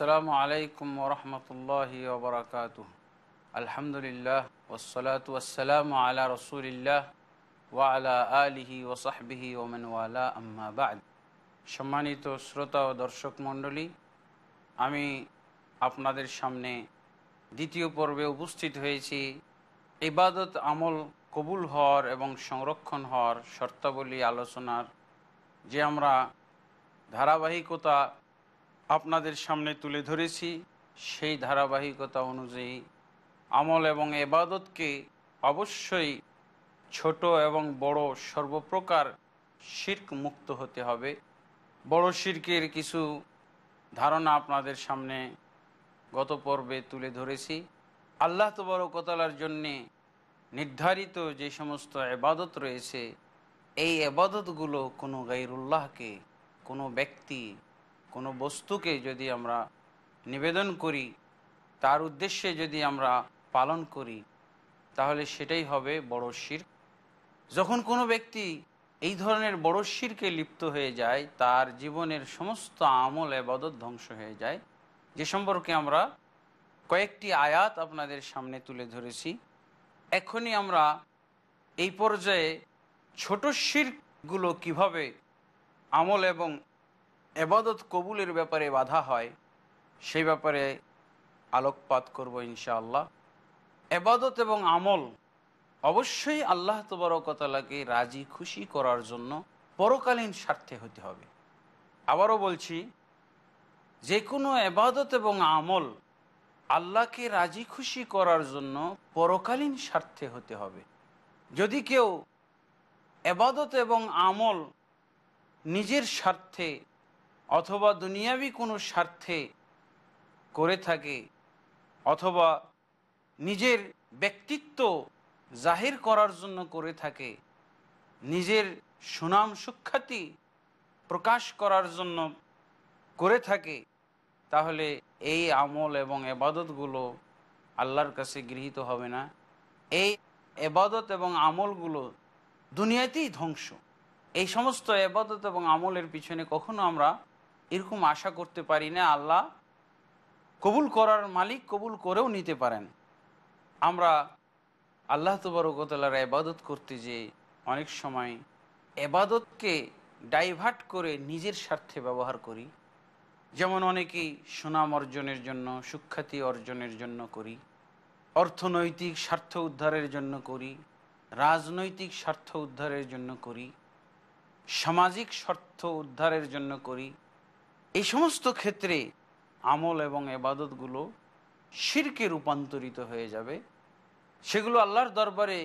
আসসালামু আলাইকুম ওরহমতুল্লাহি ওবরাকাত আলহামদুলিল্লাহ ওসলাত ওসালাম আলা রসুলিল্লাহ ওয়ালা আলিহি ওসাহবিহি ওমেনওয়ালা আম্মাবাদ সম্মানিত শ্রোতা ও দর্শক মণ্ডলী আমি আপনাদের সামনে দ্বিতীয় পর্বে উপস্থিত হয়েছি ইবাদত আমল কবুল হওয়ার এবং সংরক্ষণ হওয়ার শর্তাবলী আলোচনার যে আমরা ধারাবাহিকতা আপনাদের সামনে তুলে ধরেছি সেই ধারাবাহিকতা অনুযায়ী আমল এবং এবাদতকে অবশ্যই ছোট এবং বড় সর্বপ্রকার শির্ক মুক্ত হতে হবে বড় শির্কের কিছু ধারণা আপনাদের সামনে গত পর্বে তুলে ধরেছি আল্লাহ তবরকতালার জন্যে নির্ধারিত যে সমস্ত এবাদত রয়েছে এই এবাদতগুলো কোনো গাইরুল্লাহকে কোনো ব্যক্তি কোনো বস্তুকে যদি আমরা নিবেদন করি তার উদ্দেশ্যে যদি আমরা পালন করি তাহলে সেটাই হবে বড় শির যখন কোনো ব্যক্তি এই ধরনের বড় শিরকে লিপ্ত হয়ে যায় তার জীবনের সমস্ত আমল এবাদত ধ্বংস হয়ে যায় যে সম্পর্কে আমরা কয়েকটি আয়াত আপনাদের সামনে তুলে ধরেছি এখনই আমরা এই পর্যায়ে ছোট শিরগুলো কিভাবে আমল এবং এবাদত কবুলের ব্যাপারে বাধা হয় সেই ব্যাপারে আলোকপাত করব ইনশাআল্লাহ এবাদত এবং আমল অবশ্যই আল্লাহ তবরকতালাকে রাজি খুশি করার জন্য পরকালীন স্বার্থে হতে হবে আবারও বলছি যে কোনো এবাদত এবং আমল আল্লাহকে রাজি খুশি করার জন্য পরকালীন স্বার্থে হতে হবে যদি কেউ এবাদত এবং আমল নিজের স্বার্থে অথবা দুনিয়াবি কোনো স্বার্থে করে থাকে অথবা নিজের ব্যক্তিত্ব জাহির করার জন্য করে থাকে নিজের সুনাম সুখ্যাতি প্রকাশ করার জন্য করে থাকে তাহলে এই আমল এবং এবাদতগুলো আল্লাহর কাছে গৃহীত হবে না এই এবাদত এবং আমলগুলো দুনিয়াতেই ধ্বংস এই সমস্ত এবাদত এবং আমলের পিছনে কখনো আমরা এরকম আশা করতে পারি না আল্লাহ কবুল করার মালিক কবুল করেও নিতে পারেন আমরা আল্লাহ তবরকতলার এবাদত করতে যে অনেক সময় এবাদতকে ডাইভার্ট করে নিজের স্বার্থে ব্যবহার করি যেমন অনেকেই সুনাম অর্জনের জন্য সুখ্যাতি অর্জনের জন্য করি অর্থনৈতিক স্বার্থ উদ্ধারের জন্য করি রাজনৈতিক স্বার্থ উদ্ধারের জন্য করি সামাজিক স্বার্থ উদ্ধারের জন্য করি এই সমস্ত ক্ষেত্রে আমল এবং এবাদতগুলো শিরকে রূপান্তরিত হয়ে যাবে সেগুলো আল্লাহর দরবারে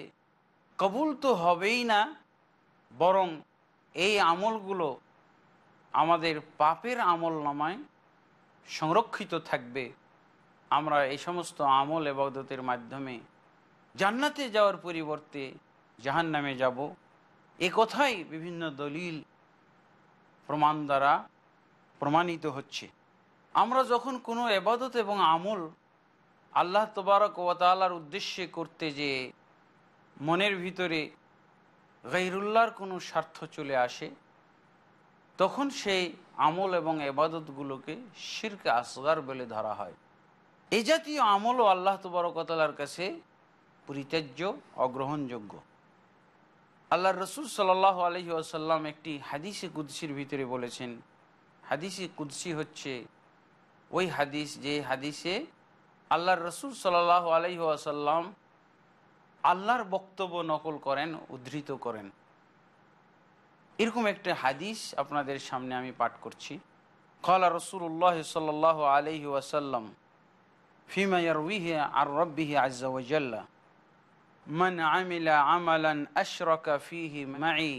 কবুল তো হবেই না বরং এই আমলগুলো আমাদের পাপের আমল নামায় সংরক্ষিত থাকবে আমরা এই সমস্ত আমল এবাদতের মাধ্যমে জান্নাতে যাওয়ার পরিবর্তে জাহান নামে যাব এ কথাই বিভিন্ন দলিল প্রমাণ দ্বারা প্রমাণিত হচ্ছে আমরা যখন কোনো এবাদত এবং আমল আল্লাহ তোবারক ওয়াতালার উদ্দেশ্যে করতে যে মনের ভিতরে গাইরুল্লাহর কোনো স্বার্থ চলে আসে তখন সেই আমল এবং এবাদতগুলোকে শিরকে আসগার বলে ধরা হয় এ জাতীয় আমলও আল্লাহ তোবরকতালার কাছে পরিত্যাজ্য অগ্রহণযোগ্য আল্লাহ রসুল সাল্লাহ আলহি আসাল্লাম একটি হাদিসে কুদ্সির ভিতরে বলেছেন হাদিসে কুদ্সি হচ্ছে ওই হাদিস যে হাদিসে আল্লাহর রসুল সাল্লাহ আলহি আসাল্লাম আল্লাহর বক্তব্য নকল করেন উদ্ধৃত করেন এরকম একটা হাদিস আপনাদের সামনে আমি পাঠ করছি কলা রসুল্লাহ সাল আলহি ওয়াসাল্লাম فيما يرويه عن ربه عز وجل من عمل عملا أشرك فيه معي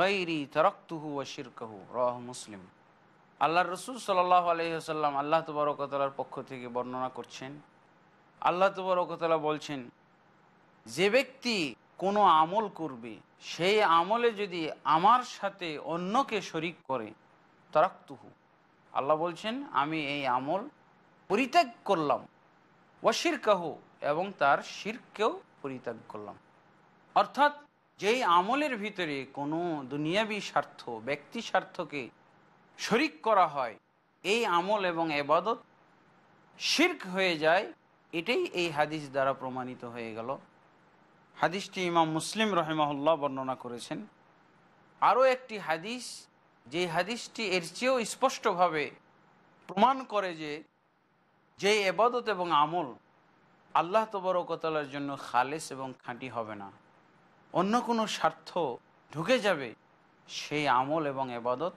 غيري تركته وشركه رواه مسلم আল্লাহ রসুল সাল্লাহ আলহিহাসাল্লাম আল্লাহ তুবরকতলার পক্ষ থেকে বর্ণনা করছেন আল্লাহ তুবরকতলা বলছেন যে ব্যক্তি কোনো আমল করবে সেই আমলে যদি আমার সাথে অন্যকে শরিক করে তারাক্তুহু আল্লাহ বলছেন আমি এই আমল পরিত্যাগ করলাম অশির কাহু এবং তার শিরকেও পরিত্যাগ করলাম অর্থাৎ যেই আমলের ভিতরে কোনো দুনিয়াবি স্বার্থ ব্যক্তি স্বার্থকে শরিক করা হয় এই আমল এবং এবাদত শির্ক হয়ে যায় এটাই এই হাদিস দ্বারা প্রমাণিত হয়ে গেল হাদিসটি ইমাম মুসলিম রহেমাহুল্লাহ বর্ণনা করেছেন আরও একটি হাদিস যে হাদিসটি এর চেয়েও স্পষ্টভাবে প্রমাণ করে যে যে এবাদত এবং আমল আল্লাহ তবরকতলার জন্য খালেস এবং খাঁটি হবে না অন্য কোনো স্বার্থ ঢুকে যাবে সেই আমল এবং এবাদত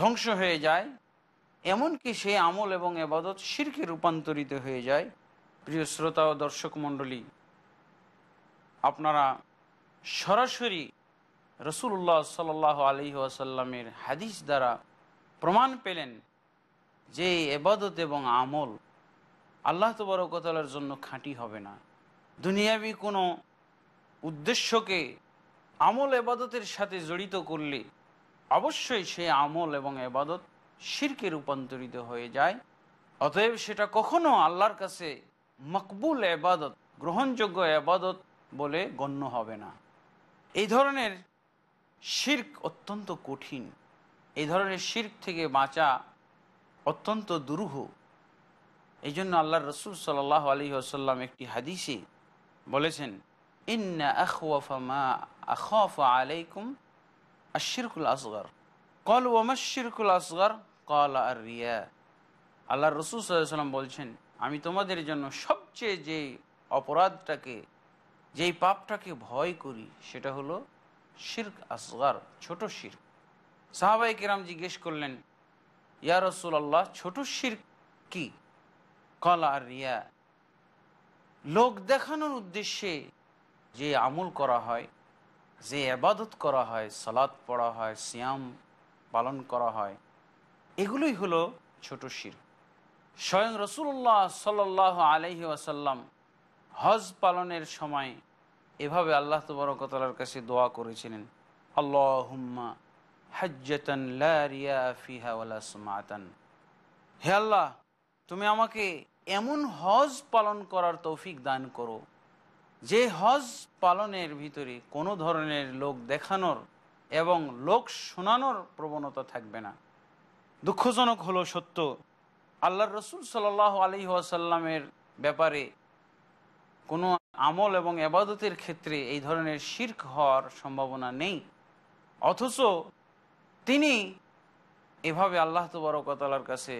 ধ্বংস হয়ে যায় এমনকি সেই আমল এবং এবাদত শিরকে রূপান্তরিত হয়ে যায় প্রিয় শ্রোতা ও দর্শক মণ্ডলী আপনারা সরাসরি রসুল্লাহ সাল আলী আসাল্লামের হাদিস দ্বারা প্রমাণ পেলেন যে এবাদত এবং আমল আল্লাহ তবরকতলার জন্য খাঁটি হবে না দুনিয়াবী কোনো উদ্দেশ্যকে আমল এবাদতের সাথে জড়িত করলে অবশ্যই সে আমল এবং এবাদত শিরকে রূপান্তরিত হয়ে যায় অতএব সেটা কখনো আল্লাহর কাছে মকবুল এবাদত গ্রহণযোগ্য এবাদত বলে গণ্য হবে না এই ধরনের শির্ক অত্যন্ত কঠিন এই ধরনের শির্ক থেকে বাঁচা অত্যন্ত দুরূহ এই জন্য আল্লাহ রসুল সাল্লাহ আলী আসাল্লাম একটি হাদিসে বলেছেন ইন্না আখওয়াফা মা আখওয়াফা আলাইকুম আশিরকুল আসগর কল ওমাশিরকুল আসগর কল আর রিয়া আল্লাহ রসুল সাল্লাম বলছেন আমি তোমাদের জন্য সবচেয়ে যে অপরাধটাকে যেই পাপটাকে ভয় করি সেটা হলো শির্ক আসগর ছোট শির্ক সাহাবাই কিরাম জিজ্ঞেস করলেন ইয়া রসুল আল্লাহ ছোট শির্ক কি কল আর রিয়া লোক দেখানোর উদ্দেশ্যে যে আমল করা হয় যে আবাদত করা হয় সালাদ পড়া হয় সিয়াম পালন করা হয় এগুলোই হলো ছোট শির স্বয়ং রসুল্লাহ সাল আলহি আসাল্লাম হজ পালনের সময় এভাবে আল্লাহ তবরকতলার কাছে দোয়া করেছিলেন আল্লাহ হুম্মা হজ্জতন লিয়া হে আল্লাহ তুমি আমাকে এমন হজ পালন করার তৌফিক দান করো যে হজ পালনের ভিতরে কোনো ধরনের লোক দেখানোর এবং লোক শোনানোর প্রবণতা থাকবে না দুঃখজনক হলো সত্য আল্লাহর রসুল সাল আলী আসাল্লামের ব্যাপারে কোনো আমল এবং আবাদতের ক্ষেত্রে এই ধরনের শির্ক হওয়ার সম্ভাবনা নেই অথচ তিনি এভাবে আল্লাহ তবরকতালার কাছে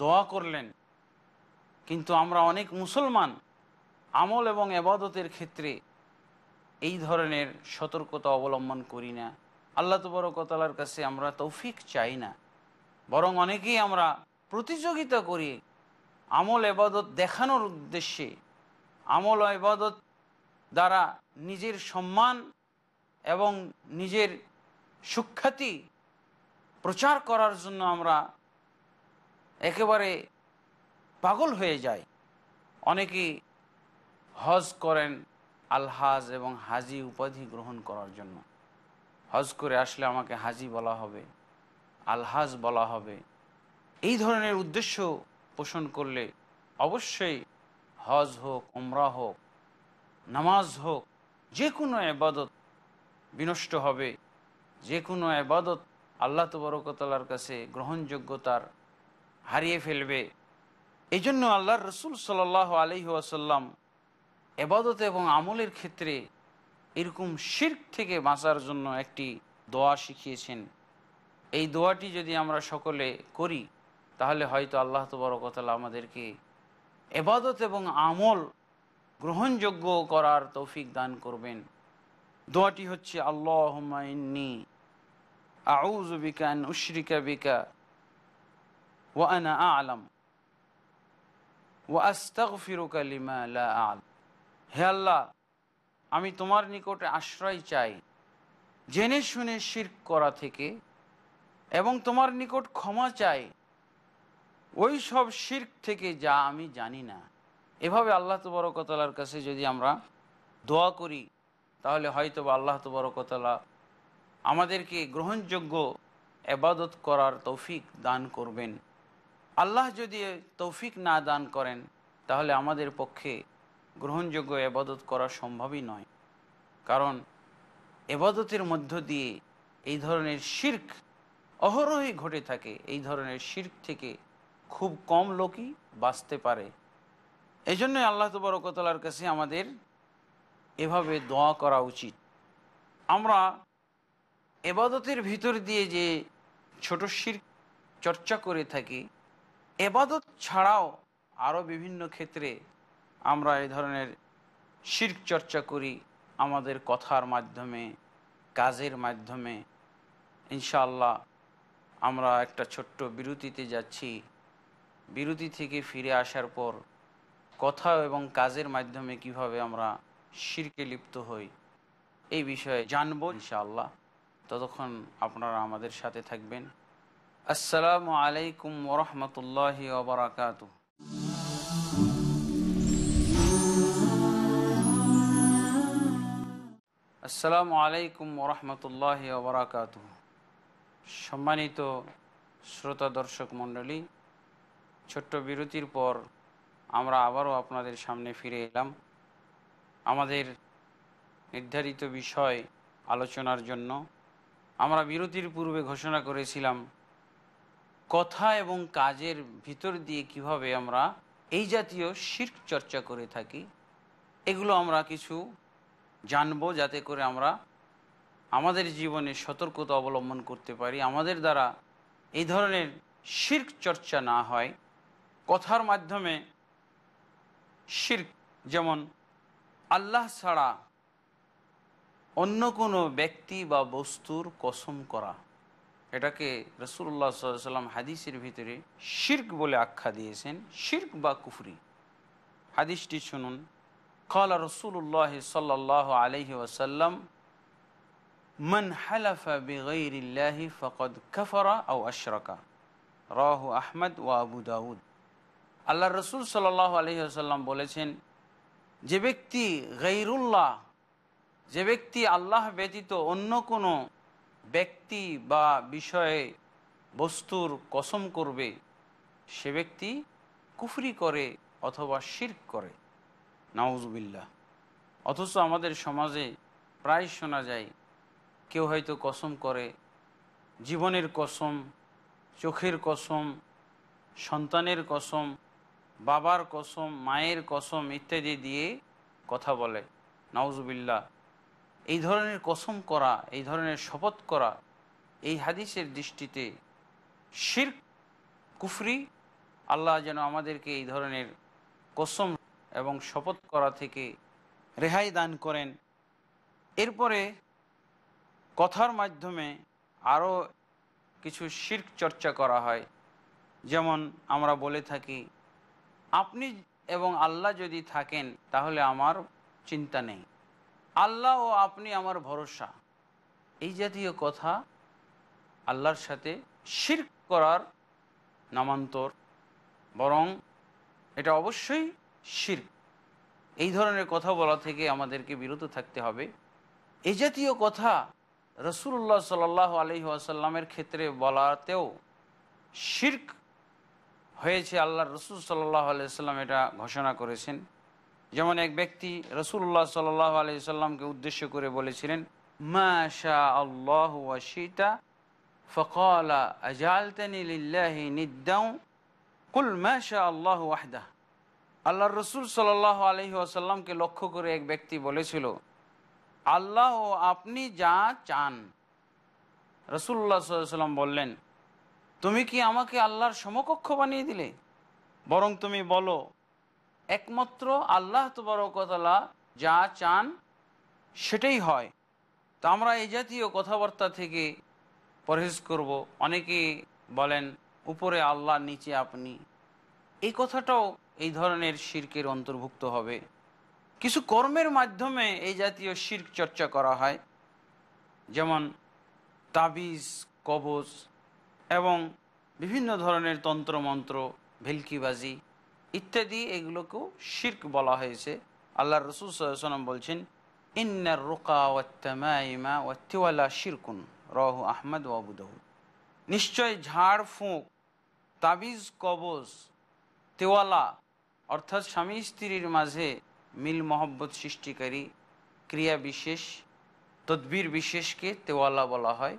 দোয়া করলেন কিন্তু আমরা অনেক মুসলমান আমল এবং এবাদতের ক্ষেত্রে এই ধরনের সতর্কতা অবলম্বন করি না আল্লাহ তবরকতালার কাছে আমরা তৌফিক চাই না বরং অনেকেই আমরা প্রতিযোগিতা করি আমল এবাদত দেখানোর উদ্দেশ্যে আমল এবাদত দ্বারা নিজের সম্মান এবং নিজের সুখ্যাতি প্রচার করার জন্য আমরা একেবারে পাগল হয়ে যাই অনেকে হজ করেন আলহাজ এবং হাজি উপাধি গ্রহণ করার জন্য হজ করে আসলে আমাকে হাজি বলা হবে আলহাজ বলা হবে এই ধরনের উদ্দেশ্য পোষণ করলে অবশ্যই হজ হোক উমরা হোক নামাজ হোক যে কোনো আবাদত বিনষ্ট হবে যে কোনো আবাদত আল্লাহ তবরকতলার কাছে গ্রহণযোগ্যতার হারিয়ে ফেলবে এই জন্য আল্লাহর রসুল সাল আলহি আসাল্লাম এবাদত এবং আমলের ক্ষেত্রে এরকম শির্ক থেকে বাঁচার জন্য একটি দোয়া শিখিয়েছেন এই দোয়াটি যদি আমরা সকলে করি তাহলে হয়তো আল্লাহ তবরকতলা আমাদেরকে এবাদত এবং আমল গ্রহণযোগ্য করার তৌফিক দান করবেন দোয়াটি হচ্ছে আল্লাহ হুমায়নি আউজবিকান উশ্রিকা বিকা ওয়ানা আলম ওয়া আস্তাগফিরুকা লিমা আলম হে আল্লাহ আমি তোমার নিকটে আশ্রয় চাই জেনে শুনে শির করা থেকে এবং তোমার নিকট ক্ষমা চাই ওই সব শির্ক থেকে যা আমি জানি না এভাবে আল্লাহ তবরকতলার কাছে যদি আমরা দোয়া করি তাহলে হয়তো বা আল্লাহ তবরকতলা আমাদেরকে গ্রহণযোগ্য এবাদত করার তৌফিক দান করবেন আল্লাহ যদি তৌফিক না দান করেন তাহলে আমাদের পক্ষে গ্রহণযোগ্য এবাদত করা সম্ভবই নয় কারণ এবাদতের মধ্য দিয়ে এই ধরনের শির্ক অহরহই ঘটে থাকে এই ধরনের শির্ক থেকে খুব কম লোকই বাঁচতে পারে এই জন্যই আল্লাহ তবরকতলার কাছে আমাদের এভাবে দোয়া করা উচিত আমরা এবাদতের ভিতর দিয়ে যে ছোট শির চর্চা করে থাকি এবাদত ছাড়াও আরও বিভিন্ন ক্ষেত্রে আমরা এই ধরনের শির্ক চর্চা করি আমাদের কথার মাধ্যমে কাজের মাধ্যমে ইনশাল্লাহ আমরা একটা ছোট্ট বিরতিতে যাচ্ছি বিরতি থেকে ফিরে আসার পর কথা এবং কাজের মাধ্যমে কিভাবে আমরা শিরকে লিপ্ত হই এই বিষয়ে জানব ইনশাআল্লাহ ততক্ষণ আপনারা আমাদের সাথে থাকবেন আসসালামু আলাইকুম ওরহমতুল্লাহ ওবরাকাতু আসসালামু আলাইকুম ওরহমতুল্লাহ ওবরাকাত সম্মানিত শ্রোতা দর্শক মণ্ডলী ছোট্ট বিরতির পর আমরা আবারও আপনাদের সামনে ফিরে এলাম আমাদের নির্ধারিত বিষয় আলোচনার জন্য আমরা বিরতির পূর্বে ঘোষণা করেছিলাম কথা এবং কাজের ভিতর দিয়ে কিভাবে আমরা এই জাতীয় শির্ক চর্চা করে থাকি এগুলো আমরা কিছু জানবো যাতে করে আমরা আমাদের জীবনে সতর্কতা অবলম্বন করতে পারি আমাদের দ্বারা এই ধরনের শির্ক চর্চা না হয় কথার মাধ্যমে শির্ক যেমন আল্লাহ ছাড়া অন্য কোনো ব্যক্তি বা বস্তুর কসম করা এটাকে রসুল্লা সাল্লাম হাদিসের ভিতরে শির্ক বলে আখ্যা দিয়েছেন শির্ক বা কুফরি হাদিসটি শুনুন قال رسول الله صلى الله عليه وسلم من حلف بغير الله فقد كفر أو أشرك রাহ আহমদ ও আবু দাউদ আল্লাহ রসুল সাল্লাহ আলহিহাল্লাম বলেছেন যে ব্যক্তি গৈরুল্লাহ যে ব্যক্তি আল্লাহ ব্যতীত অন্য কোনো ব্যক্তি বা বিষয়ে বস্তুর কসম করবে সে ব্যক্তি কুফরি করে অথবা শির্ক করে নাউজবিল্লা অথচ আমাদের সমাজে প্রায় শোনা যায় কেউ হয়তো কসম করে জীবনের কসম চোখের কসম সন্তানের কসম বাবার কসম মায়ের কসম ইত্যাদি দিয়ে কথা বলে নওয়াজবিল্লা এই ধরনের কসম করা এই ধরনের শপথ করা এই হাদিসের দৃষ্টিতে শির কুফরি আল্লাহ যেন আমাদেরকে এই ধরনের কসম এবং শপথ করা থেকে রেহাই দান করেন এরপরে কথার মাধ্যমে আরও কিছু শির্ক চর্চা করা হয় যেমন আমরা বলে থাকি আপনি এবং আল্লাহ যদি থাকেন তাহলে আমার চিন্তা নেই আল্লাহ ও আপনি আমার ভরসা এই জাতীয় কথা আল্লাহর সাথে শির্ক করার নামান্তর বরং এটা অবশ্যই শির এই ধরনের কথা বলা থেকে আমাদেরকে বিরত থাকতে হবে এ জাতীয় কথা রসুল্লাহ সাল আলহি আসাল্লামের ক্ষেত্রে বলাতেও শির্ক হয়েছে আল্লাহ রসুল সাল্লাহ আলাইসাল্লাম এটা ঘোষণা করেছেন যেমন এক ব্যক্তি রসুল্লাহ সাল্লাহ আলাইসাল্লামকে উদ্দেশ্য করে বলেছিলেন মা শাহ আল্লাহ ওয়াশিতা ফকালা আজালতানি নিদ্দাউ কুল মা শাহ আল্লাহ আল্লাহ রসুল সাল্লাহ আলহি আসাল্লামকে লক্ষ্য করে এক ব্যক্তি বলেছিল আল্লাহ আপনি যা চান রসুল্লাহ সাল্লাম বললেন তুমি কি আমাকে আল্লাহর সমকক্ষ বানিয়ে দিলে বরং তুমি বলো একমাত্র আল্লাহ তবরকতলা যা চান সেটাই হয় তো আমরা এই জাতীয় কথাবার্তা থেকে পরহেজ করব অনেকে বলেন উপরে আল্লাহ নিচে আপনি এই কথাটাও এই ধরনের শির্কের অন্তর্ভুক্ত হবে কিছু কর্মের মাধ্যমে এই জাতীয় শির্ক চর্চা করা হয় যেমন তাবিজ কবচ এবং বিভিন্ন ধরনের তন্ত্রমন্ত্র ভেলকিবাজি ইত্যাদি এগুলোকেও শির্ক বলা হয়েছে আল্লাহ রসুল সাল্লাম বলছেন ইন্নার রোকা ওয়াত্তামাইমা ওয়াত্তিওয়ালা শিরকুন রহু আহমদ ওয়াবুদাহু নিশ্চয় ঝাড় ফুঁক তাবিজ কবজ তেওয়ালা অর্থাৎ স্বামী স্ত্রীর মাঝে মিল মহব্বত সৃষ্টিকারী ক্রিয়া বিশেষ তদ্বির বিশেষকে তেওয়ালা বলা হয়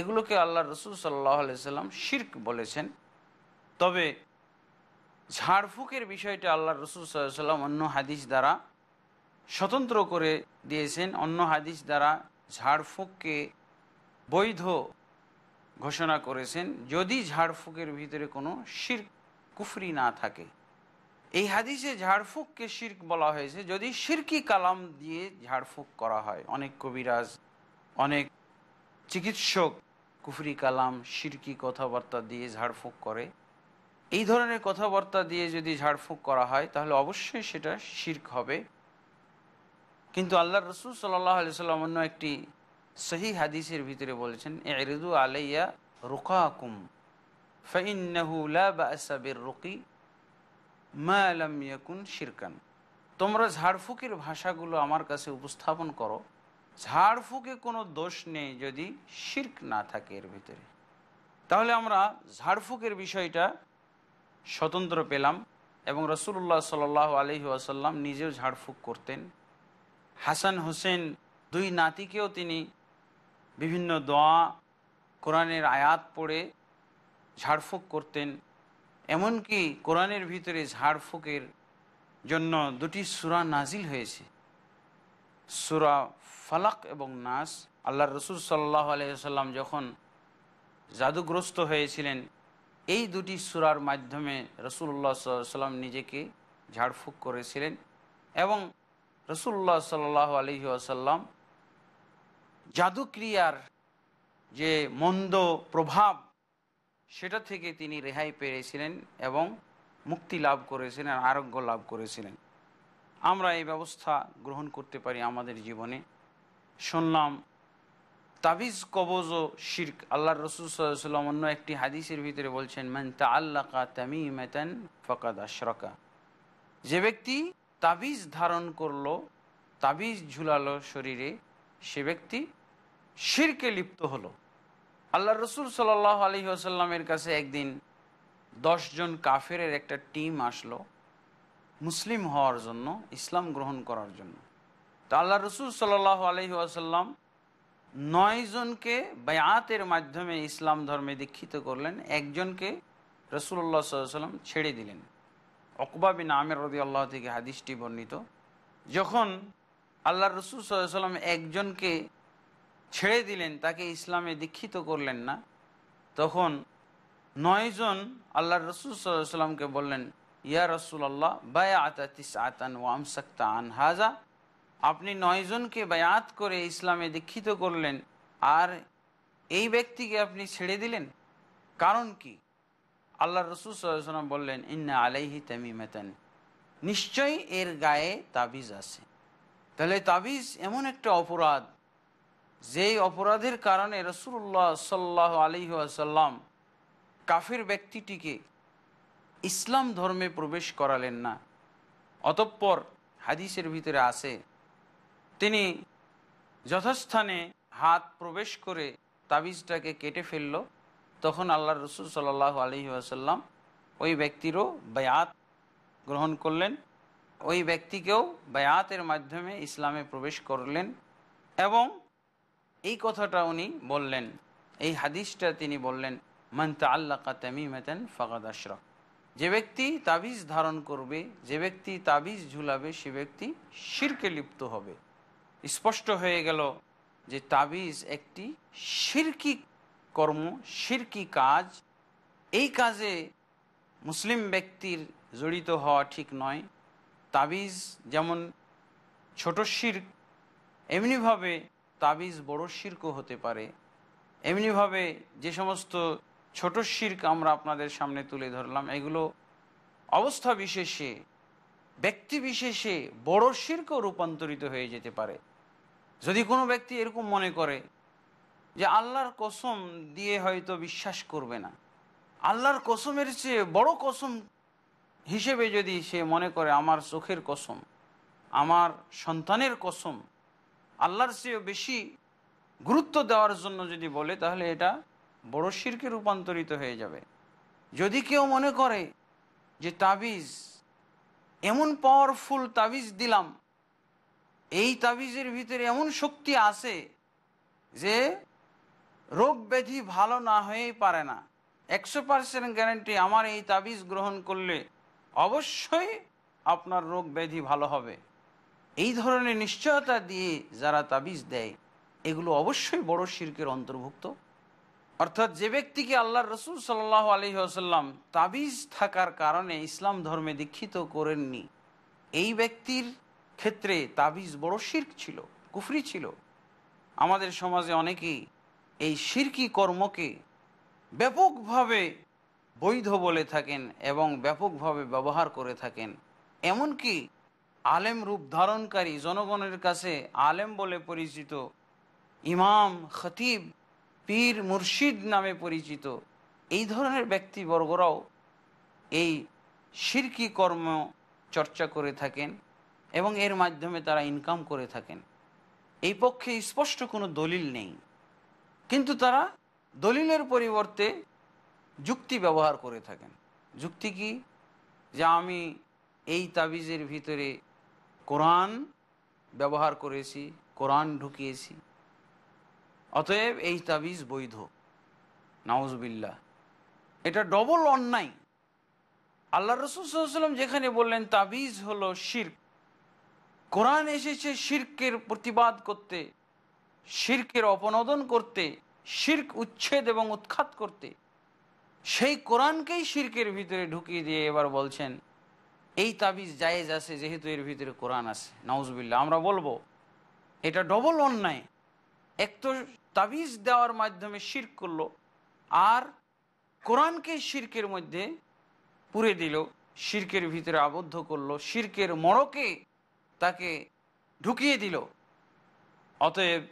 এগুলোকে আল্লাহ রসুল সাল্লাহ সাল্লাম শির্ক বলেছেন তবে ঝাড়ফুকের বিষয়টা আল্লাহ রসুল সাল্লাম অন্য হাদিস দ্বারা স্বতন্ত্র করে দিয়েছেন অন্য হাদিস দ্বারা ঝাড়ফুঁককে বৈধ ঘোষণা করেছেন যদি ঝাড়ফুঁকের ভিতরে কোনো শির কুফরি না থাকে এই হাদিসে ঝাড়ফুঁককে শির্ক বলা হয়েছে যদি শিরকি কালাম দিয়ে ঝাড়ফুঁক করা হয় অনেক কবিরাজ অনেক চিকিৎসক কুফরি কালাম শিরকি কথাবার্তা দিয়ে ঝাড়ফুঁক করে এই ধরনের কথাবার্তা দিয়ে যদি ঝাড়ফুঁক করা হয় তাহলে অবশ্যই সেটা শির্ক হবে কিন্তু আল্লাহ রসুল সাল্লাহ আলি সাল্লাম অন্য একটি সহি হাদিসের ভিতরে বলেছেন এরিদু আলাইয়া কুম ফাইন্নাহু লা বাসা রুকি মা শিরকান তোমরা ঝাড়ফুকের ভাষাগুলো আমার কাছে উপস্থাপন করো ঝাড়ফুকে কোনো দোষ নেই যদি শির্ক না থাকে এর ভিতরে তাহলে আমরা ঝাড়ফুকের বিষয়টা স্বতন্ত্র পেলাম এবং রসুল্লাহ সাল আলহি আসাল্লাম নিজেও ঝাড়ফুঁক করতেন হাসান হোসেন দুই নাতিকেও তিনি বিভিন্ন দোয়া কোরআনের আয়াত পড়ে ঝাড়ফুঁক করতেন এমনকি কোরআনের ভিতরে ঝাড়ফুঁকের জন্য দুটি সুরা নাজিল হয়েছে সুরা ফালাক এবং নাস আল্লাহ রসুল সাল্লাহ আলাইসাল্লাম যখন জাদুগ্রস্ত হয়েছিলেন এই দুটি সুরার মাধ্যমে রসুল্লাহ সাল্লাম নিজেকে ঝাড়ফুঁক করেছিলেন এবং রসুল্লাহ সাল্লাহ আলহি আসাল্লাম জাদুক্রিয়ার যে মন্দ প্রভাব সেটা থেকে তিনি রেহাই পেয়েছিলেন এবং মুক্তি লাভ করেছিলেন আরোগ্য লাভ করেছিলেন আমরা এই ব্যবস্থা গ্রহণ করতে পারি আমাদের জীবনে শুনলাম তাবিজ কবজ ও শির্ক আল্লাহ রসুলাম অন্য একটি হাদিসের ভিতরে বলছেন মান তা তামি মেতেন ফকাদ আশরকা যে ব্যক্তি তাবিজ ধারণ করলো তাবিজ ঝুলালো শরীরে সে ব্যক্তি শিরকে লিপ্ত হলো আল্লাহ রসুল সাল আলী আসাল্লামের কাছে একদিন জন কাফের একটা টিম আসলো মুসলিম হওয়ার জন্য ইসলাম গ্রহণ করার জন্য তো আল্লাহ রসুল সাল্লাহ আলহি আসাল্লাম নয়জনকে বায়াতের মাধ্যমে ইসলাম ধর্মে দীক্ষিত করলেন একজনকে রসুল্লাহ সাল্লাম ছেড়ে দিলেন অকবা বিন আমের রদি আল্লাহ থেকে হাদিসটি বর্ণিত যখন আল্লাহ রসুল সাল্লাম একজনকে ছেড়ে দিলেন তাকে ইসলামে দীক্ষিত করলেন না তখন নয়জন আল্লাহ রসুল সাল্লামকে বললেন ইয়া রসুল আল্লাহ বায়া আতান ওয়াম আন হাজা আপনি নয়জনকে বায়াত করে ইসলামে দীক্ষিত করলেন আর এই ব্যক্তিকে আপনি ছেড়ে দিলেন কারণ কি আল্লাহ রসুল সাল্লাম বললেন ইন্না আলাইহি মেতান নিশ্চয়ই এর গায়ে তাবিজ আছে তাহলে তাবিজ এমন একটা অপরাধ যেই অপরাধের কারণে রসুল্লাহ সাল্লাহ আসাল্লাম কাফের ব্যক্তিটিকে ইসলাম ধর্মে প্রবেশ করালেন না অতঃপর হাদিসের ভিতরে আসে তিনি যথাস্থানে হাত প্রবেশ করে তাবিজটাকে কেটে ফেলল তখন আল্লাহ রসুল সাল্লাহ আসাল্লাম ওই ব্যক্তিরও বায়াত গ্রহণ করলেন ওই ব্যক্তিকেও বায়াতের মাধ্যমে ইসলামে প্রবেশ করলেন এবং এই কথাটা উনি বললেন এই হাদিসটা তিনি বললেন মান্তা আল্লাহ মেতেন ফাগাদ আশরফ যে ব্যক্তি তাবিজ ধারণ করবে যে ব্যক্তি তাবিজ ঝুলাবে সে ব্যক্তি শিরকে লিপ্ত হবে স্পষ্ট হয়ে গেল যে তাবিজ একটি শিরকি কর্ম শিরকি কাজ এই কাজে মুসলিম ব্যক্তির জড়িত হওয়া ঠিক নয় তাবিজ যেমন ছোট শির এমনিভাবে তাবিজ বড় শির্কও হতে পারে এমনিভাবে যে সমস্ত ছোট শির্ক আমরা আপনাদের সামনে তুলে ধরলাম এগুলো অবস্থা বিশেষে ব্যক্তি বিশেষে বড় শির্কও রূপান্তরিত হয়ে যেতে পারে যদি কোনো ব্যক্তি এরকম মনে করে যে আল্লাহর কসম দিয়ে হয়তো বিশ্বাস করবে না আল্লাহর কসমের চেয়ে বড় কসম হিসেবে যদি সে মনে করে আমার চোখের কসম আমার সন্তানের কসম আল্লাহর চেয়েও বেশি গুরুত্ব দেওয়ার জন্য যদি বলে তাহলে এটা বড় শিরকে রূপান্তরিত হয়ে যাবে যদি কেউ মনে করে যে তাবিজ এমন পাওয়ারফুল তাবিজ দিলাম এই তাবিজের ভিতরে এমন শক্তি আছে যে রোগ ব্যাধি ভালো না হয়েই পারে না একশো পার্সেন্ট গ্যারেন্টি আমার এই তাবিজ গ্রহণ করলে অবশ্যই আপনার রোগ ব্যাধি ভালো হবে এই ধরনের নিশ্চয়তা দিয়ে যারা তাবিজ দেয় এগুলো অবশ্যই বড় শির্কের অন্তর্ভুক্ত অর্থাৎ যে ব্যক্তিকে আল্লাহ রসুল সাল্লাহ আলি আসাল্লাম তাবিজ থাকার কারণে ইসলাম ধর্মে দীক্ষিত করেননি এই ব্যক্তির ক্ষেত্রে তাবিজ বড় শির্ক ছিল কুফরি ছিল আমাদের সমাজে অনেকেই এই শিরকি কর্মকে ব্যাপকভাবে বৈধ বলে থাকেন এবং ব্যাপকভাবে ব্যবহার করে থাকেন এমনকি আলেম রূপ ধারণকারী জনগণের কাছে আলেম বলে পরিচিত ইমাম খতিব পীর মুর্শিদ নামে পরিচিত এই ধরনের ব্যক্তিবর্গরাও এই শিরকি কর্ম চর্চা করে থাকেন এবং এর মাধ্যমে তারা ইনকাম করে থাকেন এই পক্ষে স্পষ্ট কোনো দলিল নেই কিন্তু তারা দলিলের পরিবর্তে যুক্তি ব্যবহার করে থাকেন যুক্তি কি যে আমি এই তাবিজের ভিতরে কোরআন ব্যবহার করেছি কোরআন ঢুকিয়েছি অতএব এই তাবিজ বৈধ নওয়াজবিল্লা এটা ডবল অন্যায় আল্লাহ রসুলাম যেখানে বললেন তাবিজ হলো শির্ক কোরআন এসেছে শির্কের প্রতিবাদ করতে শির্কের অপনোদন করতে শির্ক উচ্ছেদ এবং উৎখাত করতে সেই কোরআনকেই শির্কের ভিতরে ঢুকিয়ে দিয়ে এবার বলছেন এই তাবিজ জায়েজ আছে যেহেতু এর ভিতরে কোরআন আছে নাউজবিল্লা আমরা বলবো এটা ডবল অন্যায় এক তো তাবিজ দেওয়ার মাধ্যমে শির করলো আর কোরআনকে শির্কের মধ্যে পুরে দিল শির্কের ভিতরে আবদ্ধ করলো শির্কের মরকে তাকে ঢুকিয়ে দিল অতএব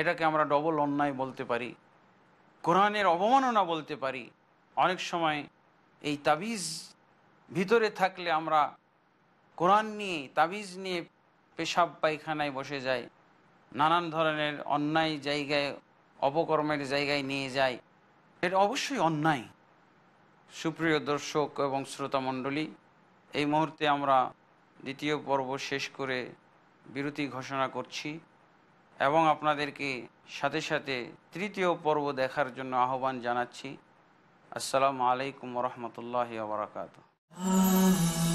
এটাকে আমরা ডবল অন্যায় বলতে পারি কোরআনের অবমাননা বলতে পারি অনেক সময় এই তাবিজ ভিতরে থাকলে আমরা কোরআন নিয়ে তাবিজ নিয়ে পেশাব পায়খানায় বসে যাই নানান ধরনের অন্যায় জায়গায় অপকর্মের জায়গায় নিয়ে যাই এটা অবশ্যই অন্যায় সুপ্রিয় দর্শক এবং শ্রোতা মণ্ডলী এই মুহূর্তে আমরা দ্বিতীয় পর্ব শেষ করে বিরতি ঘোষণা করছি এবং আপনাদেরকে সাথে সাথে তৃতীয় পর্ব দেখার জন্য আহ্বান জানাচ্ছি আসসালামু আলাইকুম রহমতুল্লাহ বারাকাতু Ah.